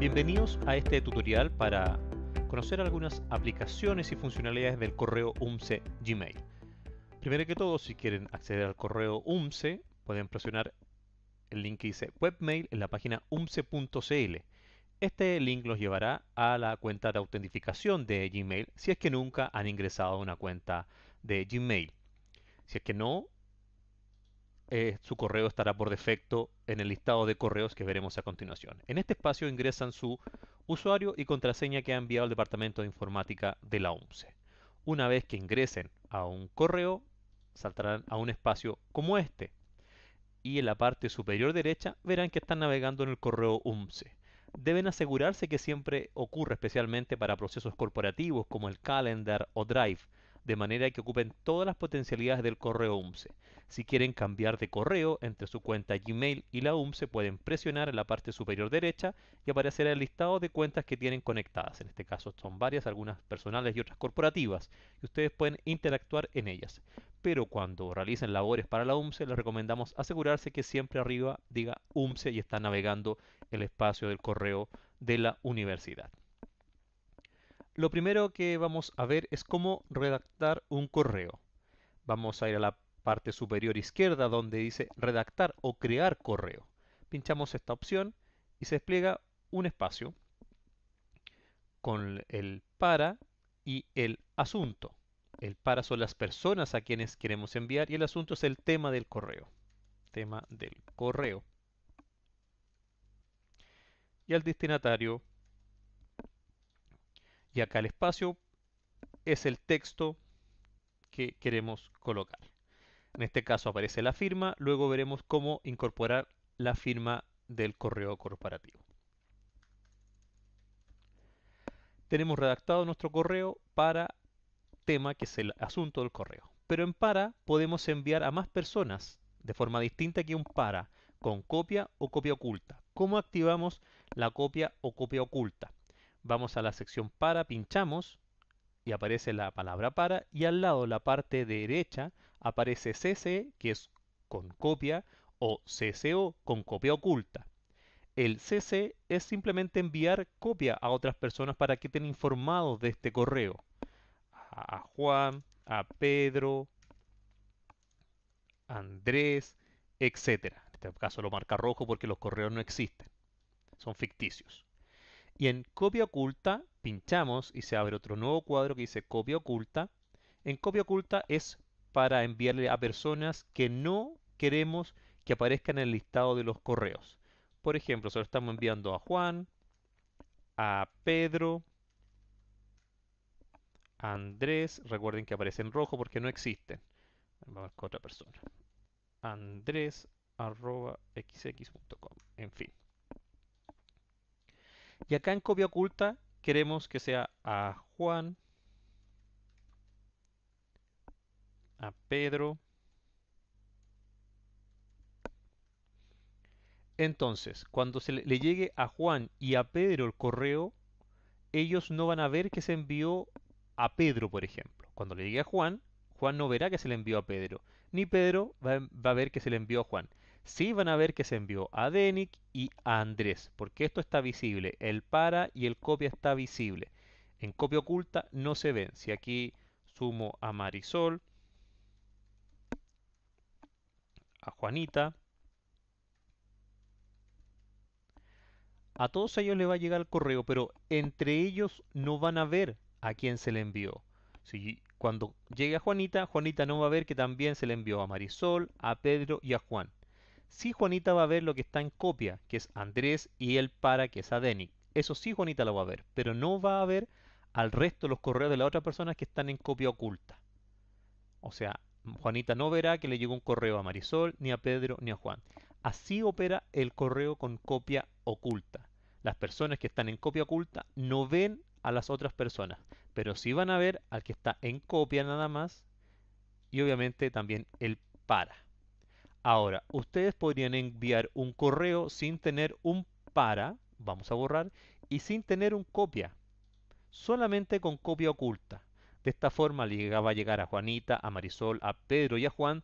Bienvenidos a este tutorial para conocer algunas aplicaciones y funcionalidades del correo UMC Gmail. Primero que todo, si quieren acceder al correo UMCE, pueden presionar el link que dice webmail en la página umce.cl. Este link los llevará a la cuenta de autentificación de Gmail si es que nunca han ingresado a una cuenta de Gmail. Si es que no, eh, su correo estará por defecto en el listado de correos que veremos a continuación. En este espacio ingresan su usuario y contraseña que ha enviado el Departamento de Informática de la UNCE. Una vez que ingresen a un correo, saltarán a un espacio como este. Y en la parte superior derecha verán que están navegando en el correo UMCE. Deben asegurarse que siempre ocurre especialmente para procesos corporativos como el calendar o drive, de manera que ocupen todas las potencialidades del correo UMSE. Si quieren cambiar de correo entre su cuenta Gmail y la UMSE, pueden presionar en la parte superior derecha y aparecerá el listado de cuentas que tienen conectadas. En este caso son varias, algunas personales y otras corporativas, y ustedes pueden interactuar en ellas. Pero cuando realicen labores para la UMSE, les recomendamos asegurarse que siempre arriba diga UMSE y está navegando el espacio del correo de la universidad. Lo primero que vamos a ver es cómo redactar un correo. Vamos a ir a la parte superior izquierda donde dice redactar o crear correo. Pinchamos esta opción y se despliega un espacio con el para y el asunto. El para son las personas a quienes queremos enviar y el asunto es el tema del correo. Tema del correo. Y al destinatario y acá el espacio es el texto que queremos colocar. En este caso aparece la firma, luego veremos cómo incorporar la firma del correo corporativo. Tenemos redactado nuestro correo para tema que es el asunto del correo. Pero en para podemos enviar a más personas de forma distinta que un para, con copia o copia oculta. ¿Cómo activamos la copia o copia oculta? Vamos a la sección para, pinchamos y aparece la palabra para y al lado la parte derecha aparece CC que es con copia o CCO con copia oculta. El CC es simplemente enviar copia a otras personas para que estén informados de este correo. A Juan, a Pedro, a Andrés, etc. En este caso lo marca rojo porque los correos no existen, son ficticios. Y en copia oculta pinchamos y se abre otro nuevo cuadro que dice copia oculta. En copia oculta es para enviarle a personas que no queremos que aparezcan en el listado de los correos. Por ejemplo, solo estamos enviando a Juan, a Pedro, a Andrés. Recuerden que aparece en rojo porque no existen. Vamos a otra persona. Andrés arroba xx.com. En fin. Y acá en copia oculta queremos que sea a Juan, a Pedro. Entonces, cuando se le llegue a Juan y a Pedro el correo, ellos no van a ver que se envió a Pedro, por ejemplo. Cuando le llegue a Juan, Juan no verá que se le envió a Pedro, ni Pedro va, a ver que se le envió a Juan sí van a ver que se envió a Denik y a Andrés, porque esto está visible, el para y el copia está visible. En copia oculta no se ven. Si aquí sumo a Marisol, a Juanita, a todos ellos le va a llegar el correo, pero entre ellos no van a ver a quién se le envió. Si cuando llegue a Juanita, Juanita no va a ver que también se le envió a Marisol, a Pedro y a Juan. Sí, Juanita va a ver lo que está en copia, que es Andrés y el para, que es Adenic. Eso sí, Juanita lo va a ver, pero no va a ver al resto de los correos de las otras personas que están en copia oculta. O sea, Juanita no verá que le llegó un correo a Marisol, ni a Pedro, ni a Juan. Así opera el correo con copia oculta. Las personas que están en copia oculta no ven a las otras personas, pero sí van a ver al que está en copia nada más y obviamente también el para. Ahora, ustedes podrían enviar un correo sin tener un para, vamos a borrar, y sin tener un copia, solamente con copia oculta. De esta forma le va a llegar a Juanita, a Marisol, a Pedro y a Juan,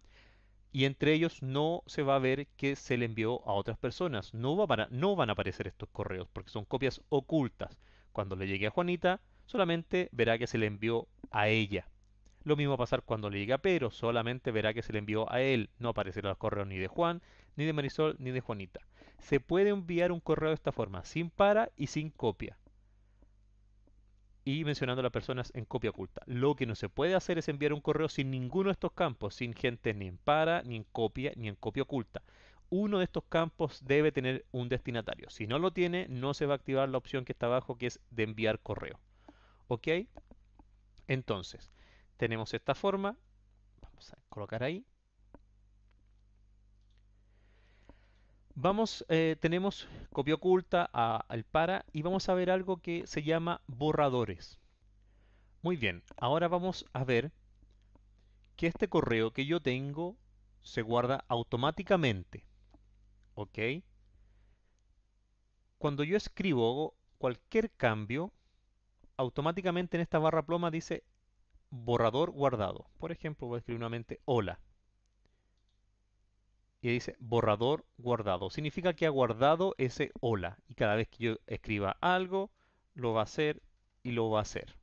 y entre ellos no se va a ver que se le envió a otras personas. No, va no van a aparecer estos correos porque son copias ocultas. Cuando le llegue a Juanita, solamente verá que se le envió a ella. Lo mismo va a pasar cuando le diga pero, solamente verá que se le envió a él, no aparecerá el correo ni de Juan, ni de Marisol, ni de Juanita. Se puede enviar un correo de esta forma, sin para y sin copia. Y mencionando a las personas en copia oculta. Lo que no se puede hacer es enviar un correo sin ninguno de estos campos, sin gente ni en para, ni en copia, ni en copia oculta uno de estos campos debe tener un destinatario. Si no lo tiene, no se va a activar la opción que está abajo, que es de enviar correo. ¿Ok? Entonces, tenemos esta forma. Vamos a colocar ahí. Vamos, eh, tenemos copia oculta al para y vamos a ver algo que se llama borradores. Muy bien, ahora vamos a ver que este correo que yo tengo se guarda automáticamente. ¿Ok? Cuando yo escribo cualquier cambio, automáticamente en esta barra ploma dice borrador guardado. Por ejemplo, voy a escribir nuevamente hola. Y dice borrador guardado. Significa que ha guardado ese hola. Y cada vez que yo escriba algo, lo va a hacer y lo va a hacer.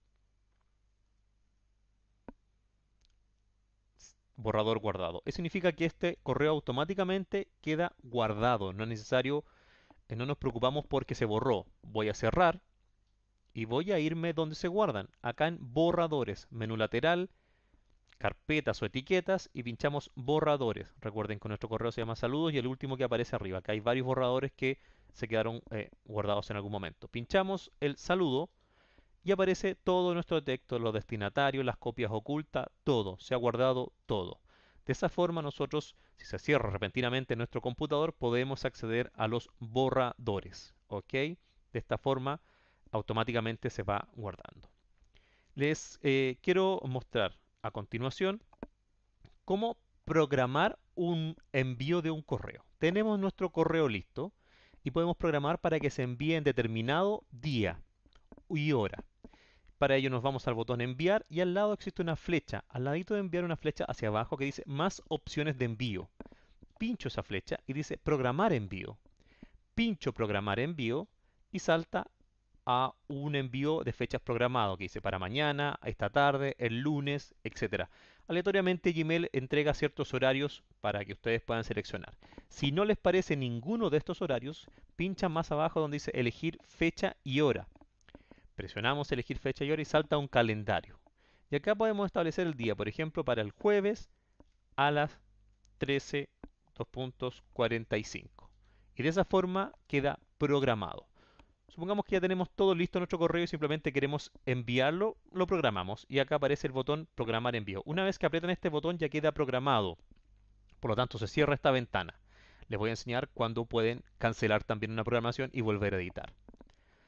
Borrador guardado. Eso significa que este correo automáticamente queda guardado. No es necesario, eh, no nos preocupamos porque se borró. Voy a cerrar y voy a irme donde se guardan, acá en borradores, menú lateral, carpetas o etiquetas y pinchamos borradores. Recuerden que nuestro correo se llama saludos y el último que aparece arriba, acá hay varios borradores que se quedaron eh, guardados en algún momento. Pinchamos el saludo y aparece todo nuestro texto, los destinatarios, las copias ocultas, todo, se ha guardado todo. De esa forma nosotros, si se cierra repentinamente nuestro computador, podemos acceder a los borradores. ¿ok? De esta forma automáticamente se va guardando. Les eh, quiero mostrar a continuación cómo programar un envío de un correo. Tenemos nuestro correo listo y podemos programar para que se envíe en determinado día y hora. Para ello nos vamos al botón enviar y al lado existe una flecha. Al ladito de enviar una flecha hacia abajo que dice más opciones de envío. Pincho esa flecha y dice programar envío. Pincho programar envío y salta a un envío de fechas programado que dice para mañana, esta tarde, el lunes, etc. Aleatoriamente Gmail entrega ciertos horarios para que ustedes puedan seleccionar. Si no les parece ninguno de estos horarios, pinchan más abajo donde dice elegir fecha y hora. Presionamos elegir fecha y hora y salta un calendario. Y acá podemos establecer el día, por ejemplo, para el jueves a las 13.45. Y de esa forma queda programado. Supongamos que ya tenemos todo listo en nuestro correo y simplemente queremos enviarlo, lo programamos y acá aparece el botón programar envío. Una vez que aprietan este botón ya queda programado, por lo tanto se cierra esta ventana. Les voy a enseñar cuándo pueden cancelar también una programación y volver a editar.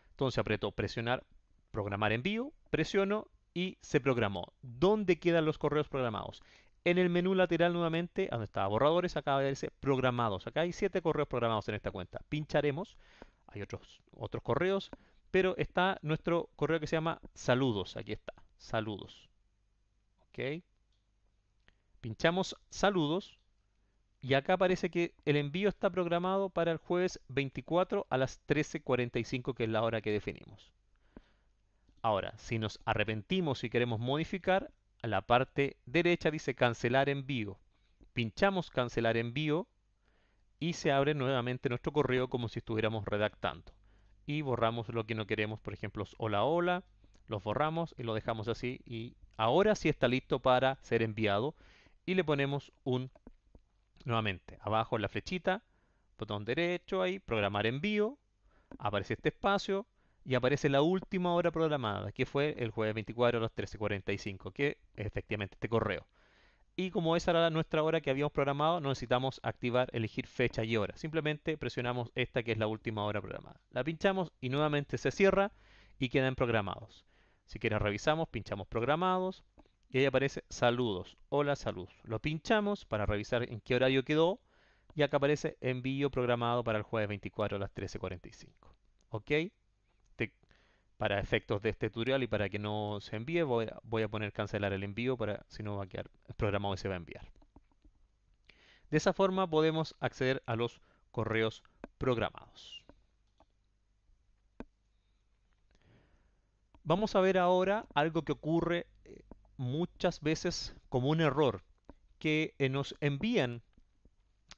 Entonces aprieto presionar, programar envío, presiono y se programó. ¿Dónde quedan los correos programados? En el menú lateral nuevamente, donde estaba borradores, acá aparece programados. Acá hay siete correos programados en esta cuenta. Pincharemos, hay otros, correos, pero está nuestro correo que se llama saludos, aquí está, saludos. ¿Ok? Pinchamos saludos y acá aparece que el envío está programado para el jueves 24 a las 13.45, que es la hora que definimos. Ahora, si nos arrepentimos y queremos modificar, a la parte derecha dice cancelar envío. Pinchamos cancelar envío y se abre nuevamente nuestro correo como si estuviéramos redactando. Y borramos lo que no queremos, por ejemplo, hola hola, los borramos y lo dejamos así y ahora sí está listo para ser enviado y le ponemos un nuevamente abajo en la flechita, botón derecho ahí, programar envío, aparece este espacio y aparece la última hora programada, que fue el jueves 24 a las 13:45, que es efectivamente este correo. Y como esa era nuestra hora que habíamos programado, no necesitamos activar elegir fecha y hora. Simplemente presionamos esta que es la última hora programada. La pinchamos y nuevamente se cierra y quedan programados. Si quieren revisamos, pinchamos programados y ahí aparece saludos, hola salud. Lo pinchamos para revisar en qué horario quedó y acá aparece envío programado para el jueves 24 a las 13.45. ¿Ok? para efectos de este tutorial y para que no se envíe, voy a, poner cancelar el envío, para si no va a quedar programado y se va a enviar. De esa forma podemos acceder a los correos programados. Vamos a ver ahora algo que ocurre eh, muchas veces como un error, que eh, nos envían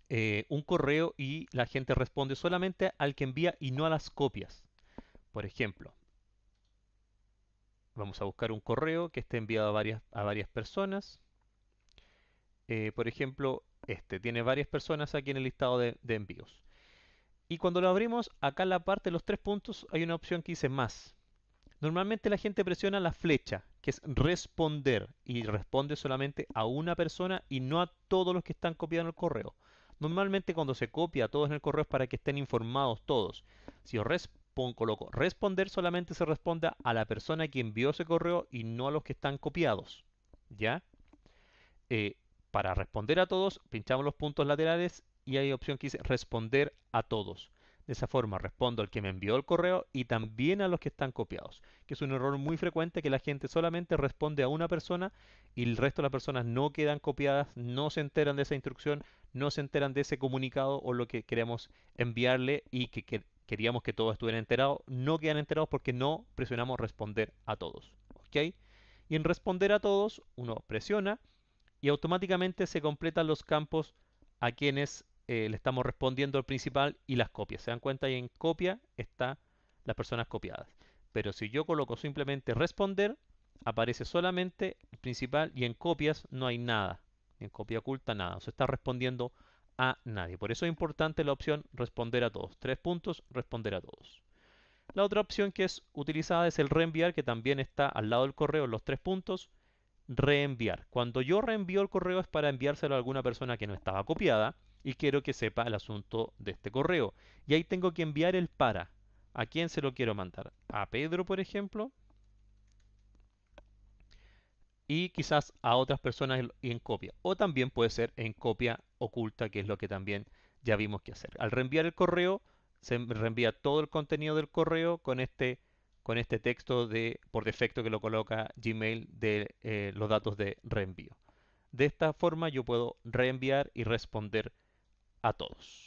eh, un correo y la gente responde solamente al que envía y no a las copias. Por ejemplo, Vamos a buscar un correo que esté enviado a varias, a varias personas. Eh, por ejemplo, este tiene varias personas aquí en el listado de, envíos. Y cuando lo abrimos, acá en la parte de los tres puntos hay una opción que dice más. Normalmente la gente presiona la flecha, que es responder, y responde solamente a una persona y no a todos los que están copiando el correo. Normalmente cuando se copia a todos en el correo es para que estén informados todos. Si yo, coloco responder solamente se responda a la persona que envió ese correo y no a los que están copiados. ¿Ya? Eh, para responder a todos, pinchamos los puntos laterales y hay opción que dice responder a todos. De esa forma respondo al que me envió el correo y también a los que están copiados, que es un error muy frecuente que la gente solamente responde a una persona y el resto de las personas no quedan copiadas, no se enteran de esa instrucción, no se enteran de ese comunicado o lo que queremos enviarle y que Queríamos que todos estuvieran enterados. No quedan enterados porque no presionamos responder a todos. ¿Ok? Y en responder a todos, uno presiona y automáticamente se completan los campos a quienes eh, le estamos respondiendo al principal y las copias. Se dan cuenta y en copia están las personas copiadas. Pero si yo coloco simplemente responder, aparece solamente el principal y en copias no hay nada. En copia oculta nada. se está respondiendo a nadie. Por eso es importante la opción responder a todos. Tres puntos, responder a todos. La otra opción que es utilizada es el reenviar, que también está al lado del correo los tres puntos. Reenviar. Cuando yo reenvío el correo es para enviárselo a alguna persona que no estaba copiada y quiero que sepa el asunto de este correo. Y ahí tengo que enviar el para. ¿A quién se lo quiero mandar? ¿A Pedro, por ejemplo? Y quizás a otras personas en copia. O también puede ser en copia oculta, que es lo que también ya vimos que hacer. Al reenviar el correo, se reenvía todo el contenido del correo con este, con este texto de, por defecto que lo coloca Gmail de eh, los datos de reenvío. De esta forma yo puedo reenviar y responder a todos.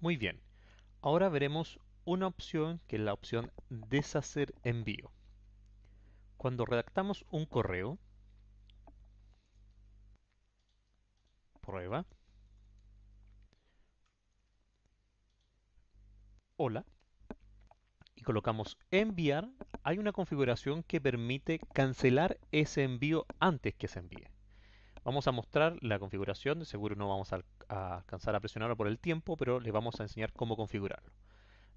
Muy bien, ahora veremos una opción que es la opción deshacer envío. Cuando redactamos un correo, prueba, hola, y colocamos enviar, hay una configuración que permite cancelar ese envío antes que se envíe. Vamos a mostrar la configuración, de seguro no vamos a, alcanzar a presionarlo por el tiempo, pero les vamos a enseñar cómo configurarlo.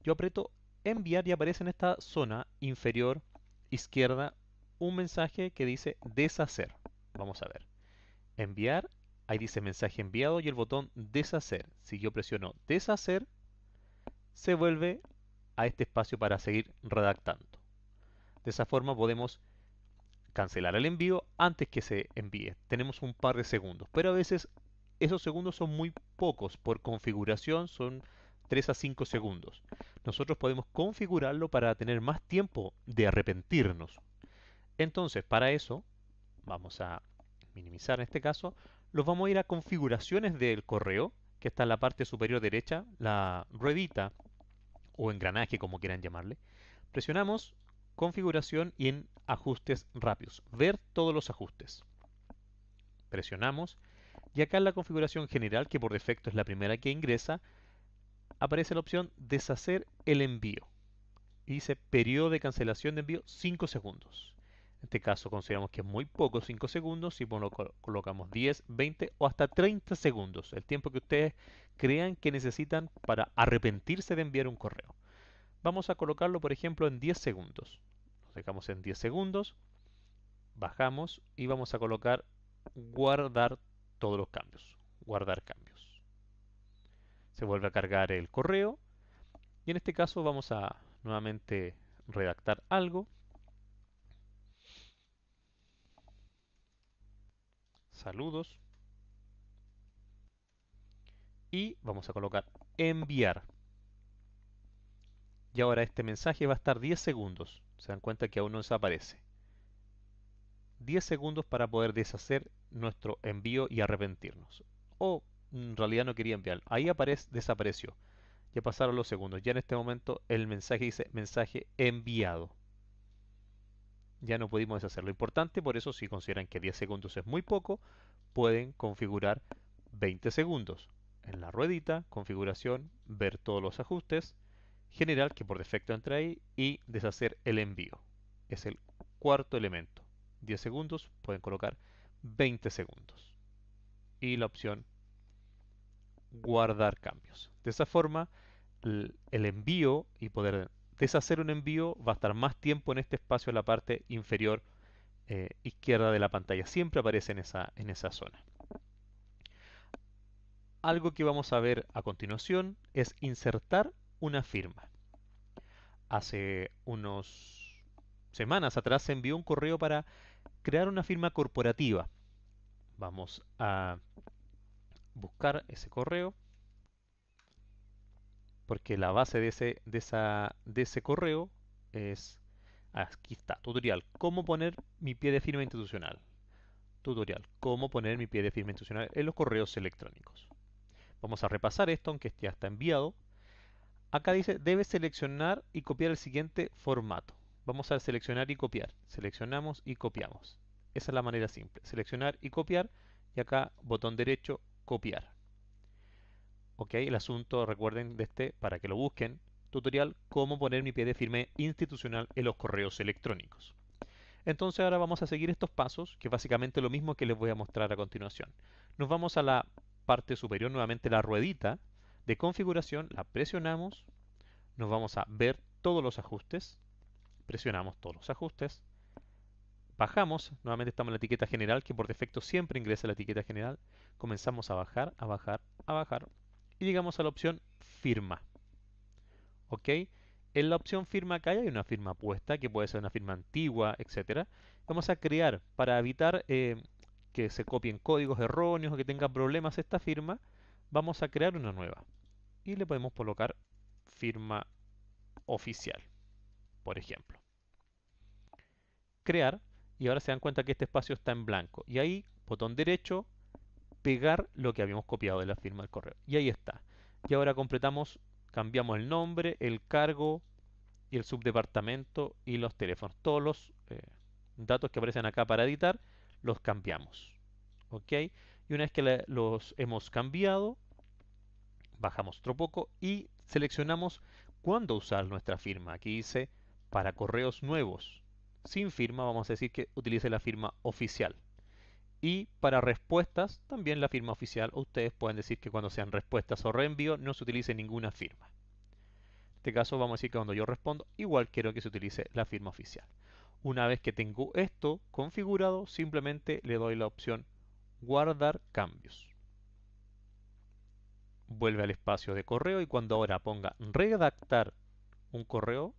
Yo aprieto enviar y aparece en esta zona inferior izquierda un mensaje que dice deshacer. Vamos a ver. Enviar. Ahí dice mensaje enviado y el botón deshacer. Si yo presiono deshacer, se vuelve a este espacio para seguir redactando. De esa forma podemos cancelar el envío antes que se envíe. Tenemos un par de segundos, pero a veces esos segundos son muy pocos. Por configuración son 3 a 5 segundos. Nosotros podemos configurarlo para tener más tiempo de arrepentirnos. Entonces, para eso, vamos a minimizar en este caso, los vamos a ir a configuraciones del correo, que está en la parte superior derecha, la ruedita o engranaje, como quieran llamarle. Presionamos configuración y en ajustes rápidos, ver todos los ajustes. Presionamos y acá en la configuración general, que por defecto es la primera que ingresa, aparece la opción deshacer el envío. Y dice periodo de cancelación de envío 5 segundos. En este caso consideramos que es muy poco, 5 segundos, y colocamos 10, 20 o hasta 30 segundos, el tiempo que ustedes crean que necesitan para arrepentirse de enviar un correo. Vamos a colocarlo, por ejemplo, en 10 segundos. Nos dejamos en 10 segundos, bajamos y vamos a colocar guardar todos los cambios. Guardar cambios. Se vuelve a cargar el correo y en este caso vamos a nuevamente redactar algo saludos. Y vamos a colocar enviar. Y ahora este mensaje va a estar 10 segundos. Se dan cuenta que aún no desaparece. 10 segundos para poder deshacer nuestro envío y arrepentirnos. O en realidad no quería enviar. Ahí aparece, desapareció. Ya pasaron los segundos. Ya en este momento el mensaje dice mensaje enviado ya no pudimos deshacer lo importante, por eso si consideran que 10 segundos es muy poco, pueden configurar 20 segundos. En la ruedita, configuración, ver todos los ajustes, general que por defecto entra ahí y deshacer el envío. Es el cuarto elemento. 10 segundos, pueden colocar 20 segundos. Y la opción guardar cambios. De esa forma, el envío y poder deshacer un envío va a estar más tiempo en este espacio en la parte inferior eh, izquierda de la pantalla. Siempre aparece en esa, en esa zona. Algo que vamos a ver a continuación es insertar una firma. Hace unos semanas atrás se envió un correo para crear una firma corporativa. Vamos a buscar ese correo porque la base de ese, de esa, de ese correo es, aquí está, tutorial, cómo poner mi pie de firma institucional. Tutorial, cómo poner mi pie de firma institucional en los correos electrónicos. Vamos a repasar esto, aunque ya está enviado. Acá dice, debe seleccionar y copiar el siguiente formato. Vamos a seleccionar y copiar. Seleccionamos y copiamos. Esa es la manera simple. Seleccionar y copiar. Y acá, botón derecho, copiar. ¿ok? El asunto, recuerden de este, para que lo busquen, tutorial cómo poner mi pie de firme institucional en los correos electrónicos. Entonces ahora vamos a seguir estos pasos, que es básicamente lo mismo que les voy a mostrar a continuación. Nos vamos a la parte superior, nuevamente la ruedita de configuración, la presionamos, nos vamos a ver todos los ajustes, presionamos todos los ajustes, bajamos, nuevamente estamos en la etiqueta general, que por defecto siempre ingresa la etiqueta general, comenzamos a bajar, a bajar, a bajar, y llegamos a la opción firma. ¿Ok? En la opción firma acá hay una firma puesta, que puede ser una firma antigua, etc. Vamos a crear, para evitar eh, que se copien códigos erróneos o que tenga problemas esta firma, vamos a crear una nueva. Y le podemos colocar firma oficial, por ejemplo. Crear, y ahora se dan cuenta que este espacio está en blanco. Y ahí, botón derecho, pegar lo que habíamos copiado de la firma del correo. Y ahí está. Y ahora completamos, cambiamos el nombre, el cargo y el subdepartamento y los teléfonos. Todos los eh, datos que aparecen acá para editar los cambiamos. ¿Ok? Y una vez que los hemos cambiado, bajamos otro poco y seleccionamos cuándo usar nuestra firma. Aquí dice para correos nuevos. Sin firma vamos a decir que utilice la firma oficial. Y para respuestas, también la firma oficial. ustedes pueden decir que cuando sean respuestas o reenvío no se utilice ninguna firma. En este caso vamos a decir que cuando yo respondo, igual quiero que se utilice la firma oficial. Una vez que tengo esto configurado, simplemente le doy la opción guardar cambios. Vuelve al espacio de correo y cuando ahora ponga redactar un correo,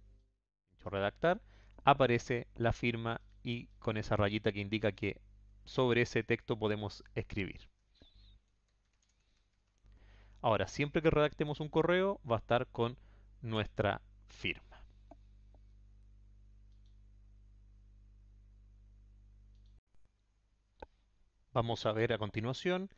redactar, aparece la firma y con esa rayita que indica que sobre ese texto podemos escribir. Ahora, siempre que redactemos un correo, va a estar con nuestra firma. Vamos a ver a continuación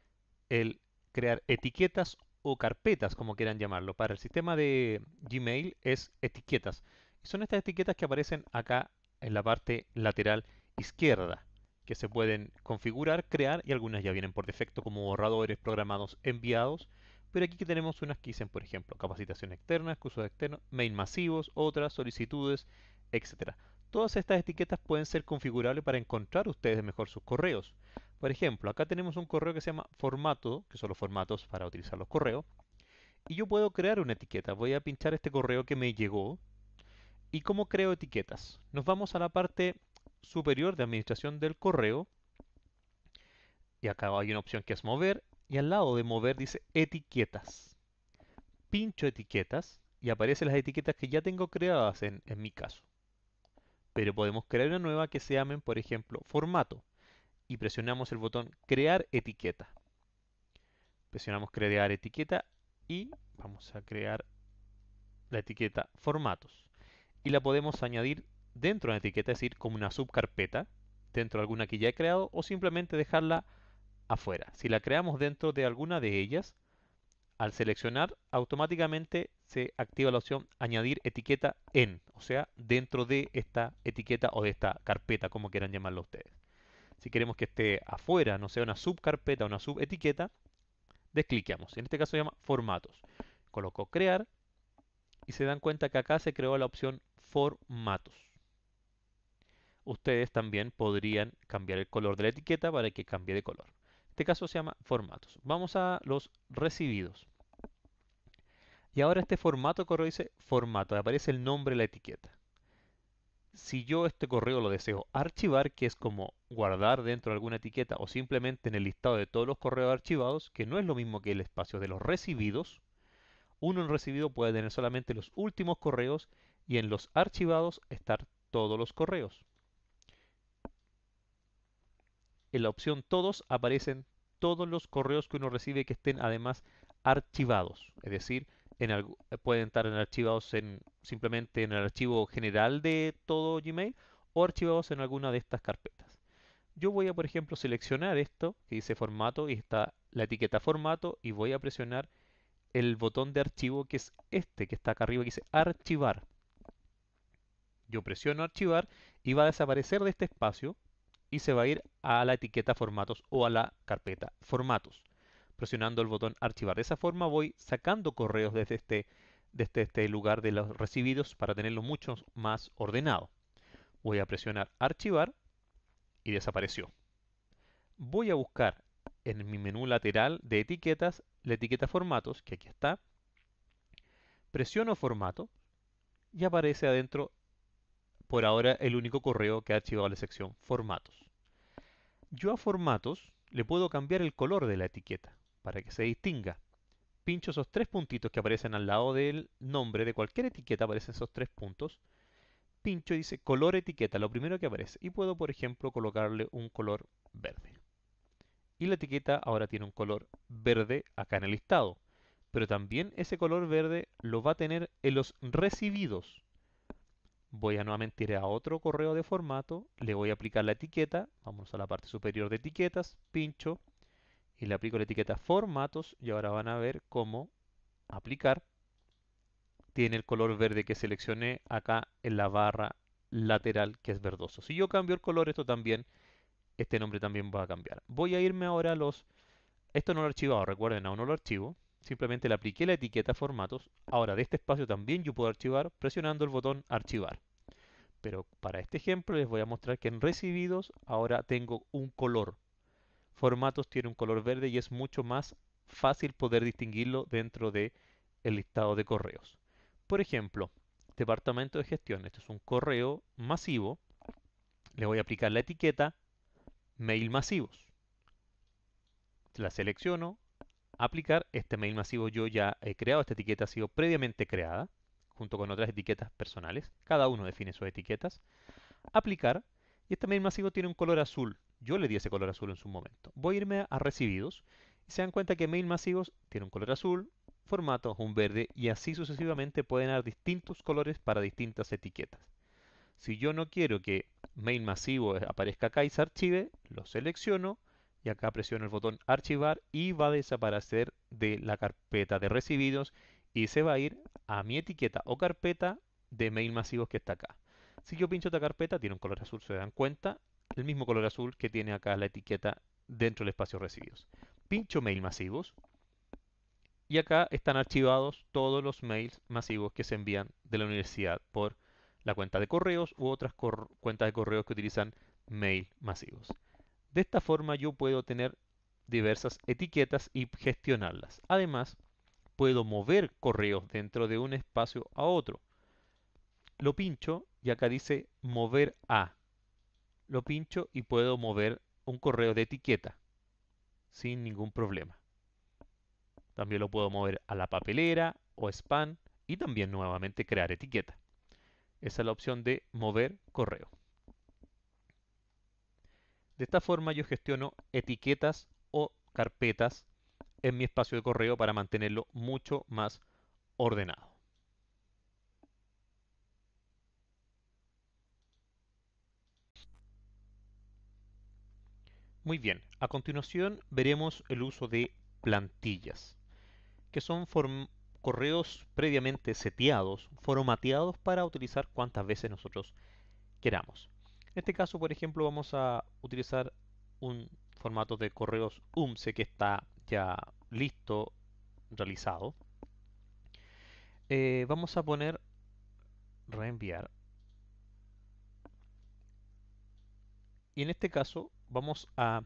el crear etiquetas o carpetas, como quieran llamarlo. Para el sistema de Gmail es etiquetas. Son estas etiquetas que aparecen acá en la parte lateral izquierda que se pueden configurar, crear y algunas ya vienen por defecto como borradores programados enviados. Pero aquí tenemos unas que dicen, por ejemplo, capacitación externa, cursos externos, mail masivos, otras, solicitudes, etc. Todas estas etiquetas pueden ser configurables para encontrar ustedes mejor sus correos. Por ejemplo, acá tenemos un correo que se llama formato, que son los formatos para utilizar los correos. Y yo puedo crear una etiqueta. Voy a pinchar este correo que me llegó. ¿Y cómo creo etiquetas? Nos vamos a la parte superior de administración del correo. Y acá hay una opción que es mover. Y al lado de mover dice etiquetas. Pincho etiquetas y aparecen las etiquetas que ya tengo creadas en, mi caso. Pero podemos crear una nueva que se llame por ejemplo, formato. Y presionamos el botón crear etiqueta. Presionamos crear etiqueta y vamos a crear la etiqueta formatos. Y la podemos añadir dentro de una etiqueta, es decir, como una subcarpeta, dentro de alguna que ya he creado, o simplemente dejarla afuera. Si la creamos dentro de alguna de ellas, al seleccionar, automáticamente se activa la opción añadir etiqueta en, o sea, dentro de esta etiqueta o de esta carpeta, como quieran llamarla ustedes. Si queremos que esté afuera, no sea una subcarpeta o una subetiqueta, descliqueamos. En este caso se llama formatos. Coloco crear y se dan cuenta que acá se creó la opción formatos ustedes también podrían cambiar el color de la etiqueta para que cambie de color. este caso se llama formatos. Vamos a los recibidos. Y ahora este formato correo dice formato, aparece el nombre de la etiqueta. Si yo este correo lo deseo archivar, que es como guardar dentro de alguna etiqueta o simplemente en el listado de todos los correos archivados, que no es lo mismo que el espacio de los recibidos, uno en recibido puede tener solamente los últimos correos y en los archivados estar todos los correos en la opción todos aparecen todos los correos que uno recibe que estén además archivados. Es decir, pueden estar en archivados en, simplemente en el archivo general de todo Gmail o archivados en alguna de estas carpetas. Yo voy a, por ejemplo, seleccionar esto que dice formato y está la etiqueta formato y voy a presionar el botón de archivo que es este que está acá arriba que dice archivar. Yo presiono archivar y va a desaparecer de este espacio y se va a ir a la etiqueta formatos o a la carpeta formatos. Presionando el botón archivar. De esa forma voy sacando correos desde este, este lugar de los recibidos para tenerlo mucho más ordenado. Voy a presionar archivar y desapareció. Voy a buscar en mi menú lateral de etiquetas la etiqueta formatos, que aquí está. Presiono formato y aparece adentro por ahora el único correo que ha archivado la sección formatos. Yo a formatos le puedo cambiar el color de la etiqueta para que se distinga. Pincho esos tres puntitos que aparecen al lado del nombre de cualquier etiqueta, aparecen esos tres puntos. Pincho y dice color etiqueta, lo primero que aparece. Y puedo, por ejemplo, colocarle un color verde. Y la etiqueta ahora tiene un color verde acá en el listado. Pero también ese color verde lo va a tener en los recibidos voy a nuevamente ir a otro correo de formato, le voy a aplicar la etiqueta, vamos a la parte superior de etiquetas, pincho y le aplico la etiqueta formatos y ahora van a ver cómo aplicar. Tiene el color verde que seleccioné acá en la barra lateral que es verdoso. Si yo cambio el color, esto también, este nombre también va a cambiar. Voy a irme ahora a los... Esto no lo he archivado, recuerden, aún no lo archivo simplemente le apliqué la etiqueta formatos. Ahora de este espacio también yo puedo archivar presionando el botón archivar. Pero para este ejemplo les voy a mostrar que en recibidos ahora tengo un color. Formatos tiene un color verde y es mucho más fácil poder distinguirlo dentro del el listado de correos. Por ejemplo, departamento de gestión. Esto es un correo masivo. Le voy a aplicar la etiqueta mail masivos. La selecciono, aplicar este mail masivo yo ya he creado, esta etiqueta ha sido previamente creada, junto con otras etiquetas personales, cada uno define sus etiquetas, aplicar, y este mail masivo tiene un color azul, yo le di ese color azul en su momento. Voy a irme a recibidos, y se dan cuenta que mail masivos tiene un color azul, formato un verde, y así sucesivamente pueden dar distintos colores para distintas etiquetas. Si yo no quiero que mail masivo aparezca acá y se archive, lo selecciono, y acá presiono el botón archivar y va a desaparecer de la carpeta de recibidos y se va a ir a mi etiqueta o carpeta de mail masivos que está acá. Si yo pincho esta carpeta, tiene un color azul, se dan cuenta, el mismo color azul que tiene acá la etiqueta dentro del espacio recibidos. Pincho mail masivos y acá están archivados todos los mails masivos que se envían de la universidad por la cuenta de correos u otras cuentas de correos que utilizan mail masivos. De esta forma yo puedo tener diversas etiquetas y gestionarlas. Además, puedo mover correos dentro de un espacio a otro. Lo pincho y acá dice mover a. Lo pincho y puedo mover un correo de etiqueta sin ningún problema. También lo puedo mover a la papelera o spam y también nuevamente crear etiqueta. Esa es la opción de mover correo. De esta forma yo gestiono etiquetas o carpetas en mi espacio de correo para mantenerlo mucho más ordenado. Muy bien, a continuación veremos el uso de plantillas, que son correos previamente seteados, formateados para utilizar cuantas veces nosotros queramos. En este caso, por ejemplo, vamos a utilizar un formato de correos UMSE que está ya listo, realizado. Eh, vamos a poner reenviar. Y en este caso vamos a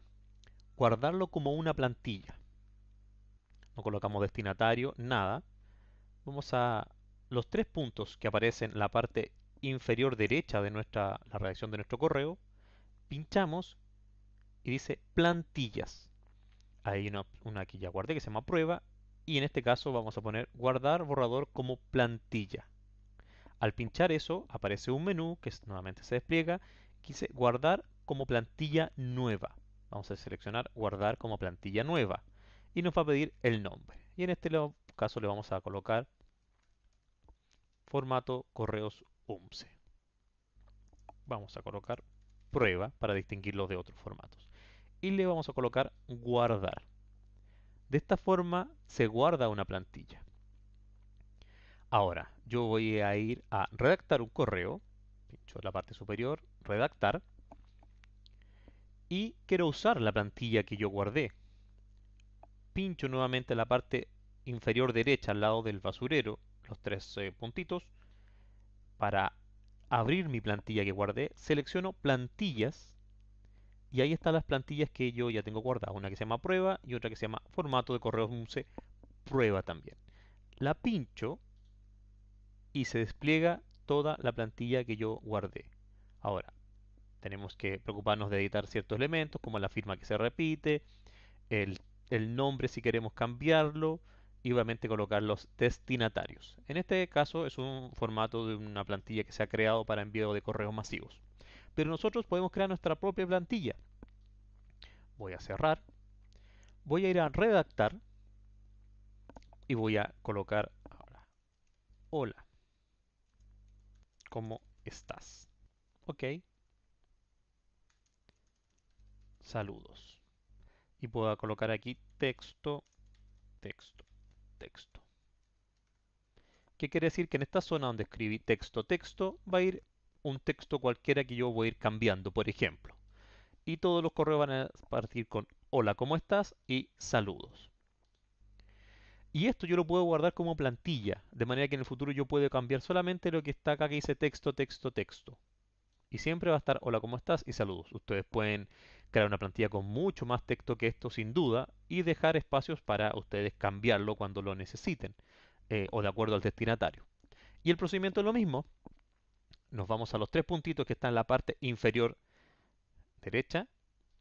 guardarlo como una plantilla. No colocamos destinatario, nada. Vamos a los tres puntos que aparecen en la parte inferior derecha de nuestra, la redacción de nuestro correo, pinchamos y dice plantillas. Hay una, una guarde ya guardé que se llama prueba y en este caso vamos a poner guardar borrador como plantilla. Al pinchar eso aparece un menú que nuevamente se despliega que dice guardar como plantilla nueva. Vamos a seleccionar guardar como plantilla nueva y nos va a pedir el nombre. Y en este caso le vamos a colocar formato correos Vamos a colocar prueba para distinguirlos de otros formatos. Y le vamos a colocar guardar. De esta forma se guarda una plantilla. Ahora, yo voy a ir a redactar un correo. Pincho la parte superior, redactar. Y quiero usar la plantilla que yo guardé. Pincho nuevamente la parte inferior derecha al lado del basurero, los tres eh, puntitos para abrir mi plantilla que guardé, selecciono plantillas y ahí están las plantillas que yo ya tengo guardadas, una que se llama prueba y otra que se llama formato de correo 11 prueba también. La pincho y se despliega toda la plantilla que yo guardé. Ahora, tenemos que preocuparnos de editar ciertos elementos como la firma que se repite, el nombre si queremos cambiarlo, y obviamente colocar los destinatarios. En este caso es un formato de una plantilla que se ha creado para envío de correos masivos. Pero nosotros podemos crear nuestra propia plantilla. Voy a cerrar. Voy a ir a redactar y voy a colocar ahora. Hola. ¿Cómo estás? Ok. Saludos. Y puedo colocar aquí texto, texto texto. ¿Qué quiere decir? Que en esta zona donde escribí texto, texto, va a ir un texto cualquiera que yo voy a ir cambiando, por ejemplo. Y todos los correos van a partir con hola, ¿cómo estás? y saludos. Y esto yo lo puedo guardar como plantilla, de manera que en el futuro yo puedo cambiar solamente lo que está acá que dice texto, texto, texto. Y siempre va a estar hola, ¿cómo estás? y saludos. Ustedes pueden crear una plantilla con mucho más texto que esto sin duda y dejar espacios para ustedes cambiarlo cuando lo necesiten eh, o de acuerdo al destinatario. Y el procedimiento es lo mismo. Nos vamos a los tres puntitos que están en la parte inferior derecha,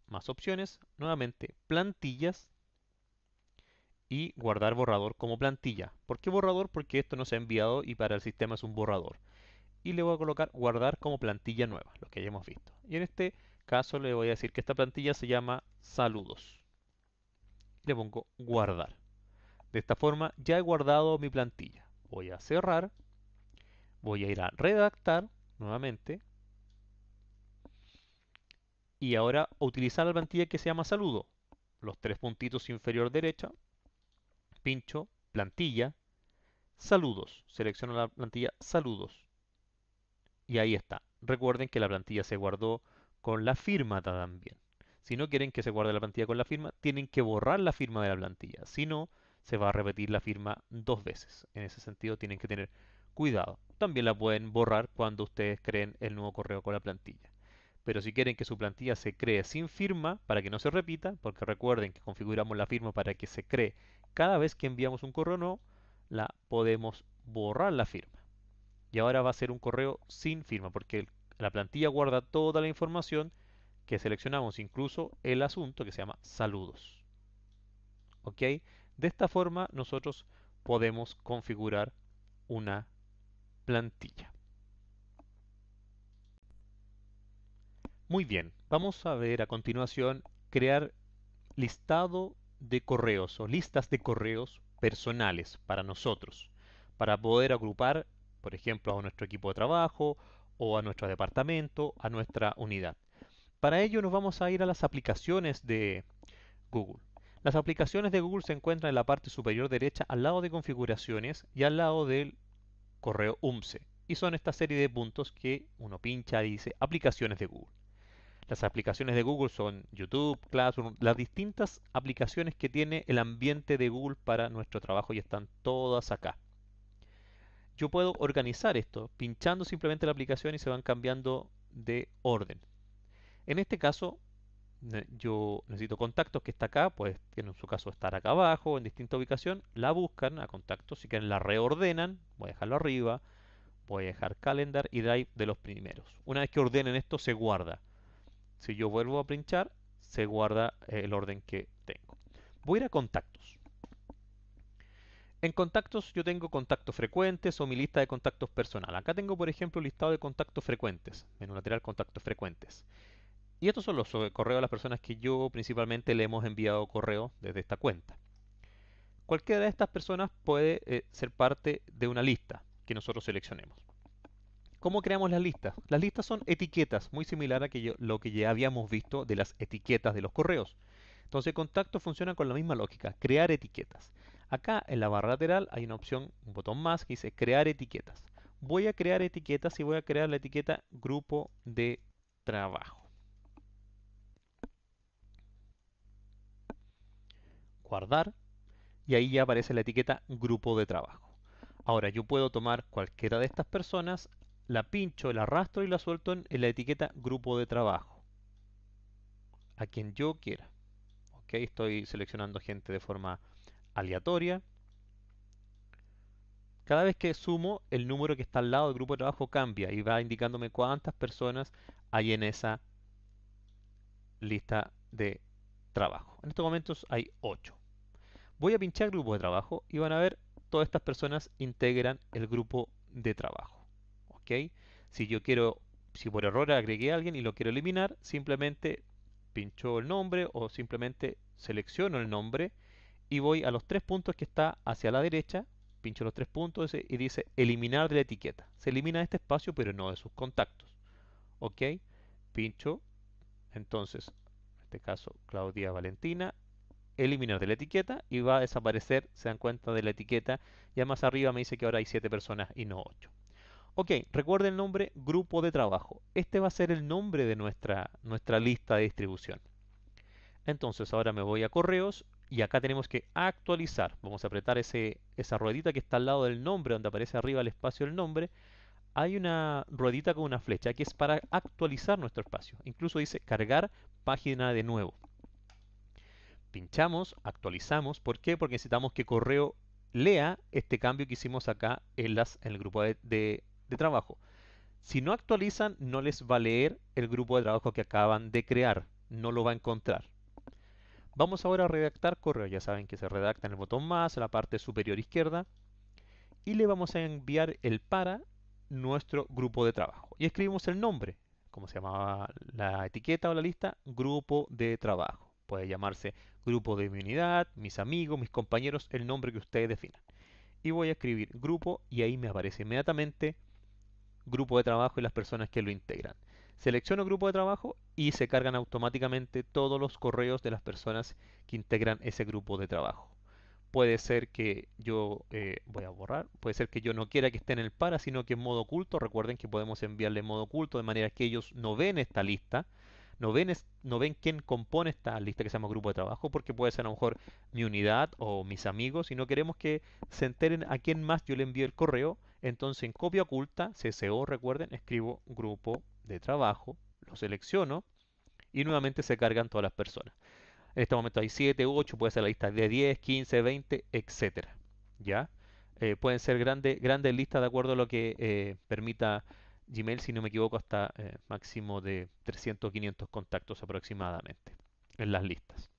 más opciones, nuevamente plantillas y guardar borrador como plantilla. ¿Por qué borrador? Porque esto no se ha enviado y para el sistema es un borrador. Y le voy a colocar guardar como plantilla nueva, lo que ya hemos visto. Y en este caso le voy a decir que esta plantilla se llama saludos. Le pongo guardar. De esta forma ya he guardado mi plantilla. Voy a cerrar. Voy a ir a redactar nuevamente. Y ahora utilizar la plantilla que se llama saludo. Los tres puntitos inferior derecha. Pincho, plantilla, saludos. Selecciono la plantilla saludos. Y ahí está. Recuerden que la plantilla se guardó con la firma también. Si no quieren que se guarde la plantilla con la firma, tienen que borrar la firma de la plantilla. Si no, se va a repetir la firma dos veces. En ese sentido, tienen que tener cuidado. También la pueden borrar cuando ustedes creen el nuevo correo con la plantilla. Pero si quieren que su plantilla se cree sin firma, para que no se repita, porque recuerden que configuramos la firma para que se cree cada vez que enviamos un correo no la podemos borrar la firma. Y ahora va a ser un correo sin firma, porque el la plantilla guarda toda la información que seleccionamos, incluso el asunto que se llama saludos. De esta forma nosotros podemos configurar una plantilla. Muy bien, vamos a ver a continuación crear listado de correos o listas de correos personales para nosotros, para poder agrupar, por ejemplo, a nuestro equipo de trabajo o a nuestro departamento, a nuestra unidad. Para ello nos vamos a ir a las aplicaciones de Google. Las aplicaciones de Google se encuentran en la parte superior derecha al lado de configuraciones y al lado del correo UMSE. Y son esta serie de puntos que uno pincha y dice aplicaciones de Google. Las aplicaciones de Google son YouTube, Classroom, las distintas aplicaciones que tiene el ambiente de Google para nuestro trabajo y están todas acá yo puedo organizar esto pinchando simplemente la aplicación y se van cambiando de orden. En este caso, yo necesito contactos que está acá, pues en su caso estar acá abajo, en distinta ubicación, la buscan a contactos, si quieren la reordenan, voy a dejarlo arriba, voy a dejar calendar y drive de los primeros. Una vez que ordenen esto, se guarda. Si yo vuelvo a pinchar, se guarda eh, el orden que tengo. Voy a ir a contactos. En contactos yo tengo contactos frecuentes o mi lista de contactos personal. Acá tengo, por ejemplo, un listado de contactos frecuentes. Menú lateral, contactos frecuentes. Y estos son los eh, correos de las personas que yo principalmente le hemos enviado correo desde esta cuenta. Cualquiera de estas personas puede eh, ser parte de una lista que nosotros seleccionemos. ¿Cómo creamos las listas? Las listas son etiquetas, muy similar a lo que ya habíamos visto de las etiquetas de los correos. Entonces, contactos funcionan con la misma lógica, crear etiquetas. Acá en la barra lateral hay una opción, un botón más que dice crear etiquetas. Voy a crear etiquetas y voy a crear la etiqueta grupo de trabajo. Guardar y ahí ya aparece la etiqueta grupo de trabajo. Ahora yo puedo tomar cualquiera de estas personas, la pincho, la arrastro y la suelto en la etiqueta grupo de trabajo. A quien yo quiera. Ok, estoy seleccionando gente de forma aleatoria. Cada vez que sumo, el número que está al lado del grupo de trabajo cambia y va indicándome cuántas personas hay en esa lista de trabajo. En estos momentos hay 8. Voy a pinchar grupo de trabajo y van a ver todas estas personas integran el grupo de trabajo. ¿ok? Si yo quiero, si por error agregué a alguien y lo quiero eliminar, simplemente pincho el nombre o simplemente selecciono el nombre y voy a los tres puntos que está hacia la derecha, pincho los tres puntos y dice eliminar de la etiqueta. Se elimina este espacio pero no de sus contactos. Ok, pincho, entonces, en este caso Claudia Valentina, eliminar de la etiqueta y va a desaparecer, se dan cuenta de la etiqueta, ya más arriba me dice que ahora hay siete personas y no ocho Ok, recuerde el nombre grupo de trabajo. Este va a ser el nombre de nuestra, nuestra lista de distribución. Entonces ahora me voy a correos y acá tenemos que actualizar. Vamos a apretar esa ruedita que está al lado del nombre, donde aparece arriba el espacio del nombre. Hay una ruedita con una flecha que es para actualizar nuestro espacio. Incluso dice cargar página de nuevo. Pinchamos, actualizamos. ¿Por qué? Porque necesitamos que correo lea este cambio que hicimos acá en, las, el grupo de trabajo. Si no actualizan, no les va a leer el grupo de trabajo que acaban de crear. No lo va a encontrar. Vamos ahora a redactar correo. Ya saben que se redacta en el botón más, en la parte superior izquierda. Y le vamos a enviar el para nuestro grupo de trabajo. Y escribimos el nombre, como se llamaba la etiqueta o la lista, grupo de trabajo. Puede llamarse grupo de mi unidad, mis amigos, mis compañeros, el nombre que ustedes definan. Y voy a escribir grupo y ahí me aparece inmediatamente grupo de trabajo y las personas que lo integran. Selecciono grupo de trabajo y se cargan automáticamente todos los correos de las personas que integran ese grupo de trabajo. Puede ser que yo, eh, voy a borrar, puede ser que yo no quiera que esté en el para, sino que en modo oculto, recuerden que podemos enviarle en modo oculto de manera que ellos no ven esta lista, no ven, no ven quién compone esta lista que se llama grupo de trabajo, porque puede ser a lo mejor mi unidad o mis amigos, y no queremos que se enteren a quién más yo le envío el correo, entonces en copia oculta, CSO, recuerden, escribo grupo de trabajo, lo selecciono y nuevamente se cargan todas las personas. En este momento hay 7, 8, puede ser la lista de 10, 15, 20, etcétera. ¿Ya? Eh, pueden ser grandes grandes listas de acuerdo a lo que eh, permita Gmail, si no me equivoco, hasta eh, máximo de 300, 500 contactos aproximadamente en las listas.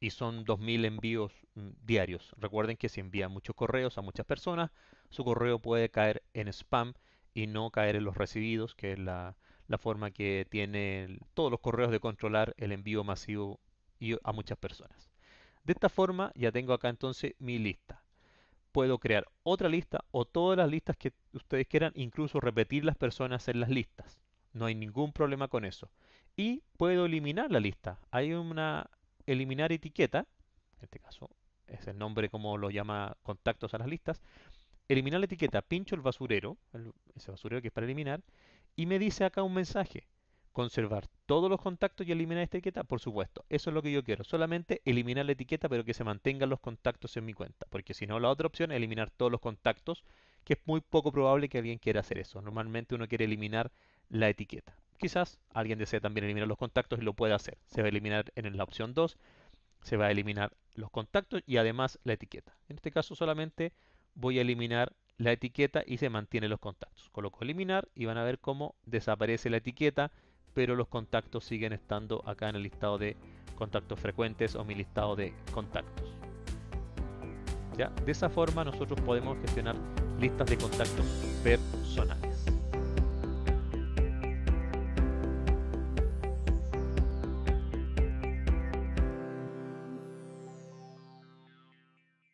Y son 2.000 envíos mm, diarios. Recuerden que si envían muchos correos a muchas personas, su correo puede caer en spam y no caer en los recibidos, que es la, forma que tienen todos los correos de controlar el envío masivo y a muchas personas. De esta forma ya tengo acá entonces mi lista. Puedo crear otra lista o todas las listas que ustedes quieran, incluso repetir las personas en las listas. No hay ningún problema con eso. Y puedo eliminar la lista. Hay una eliminar etiqueta, en este caso es el nombre como lo llama contactos a las listas, eliminar la etiqueta, pincho el basurero, ese basurero que es para eliminar, y me dice acá un mensaje, conservar todos los contactos y eliminar esta etiqueta, por supuesto, eso es lo que yo quiero, solamente eliminar la etiqueta pero que se mantengan los contactos en mi cuenta, porque si no la otra opción es eliminar todos los contactos, que es muy poco probable que alguien quiera hacer eso, normalmente uno quiere eliminar la etiqueta. Quizás alguien desea también eliminar los contactos y lo puede hacer. Se va a eliminar en la opción 2, se va a eliminar los contactos y además la etiqueta. En este caso solamente voy a eliminar la etiqueta y se mantienen los contactos. Coloco eliminar y van a ver cómo desaparece la etiqueta, pero los contactos siguen estando acá en el listado de contactos frecuentes o mi listado de contactos. ¿Ya? De esa forma nosotros podemos gestionar listas de contactos personales.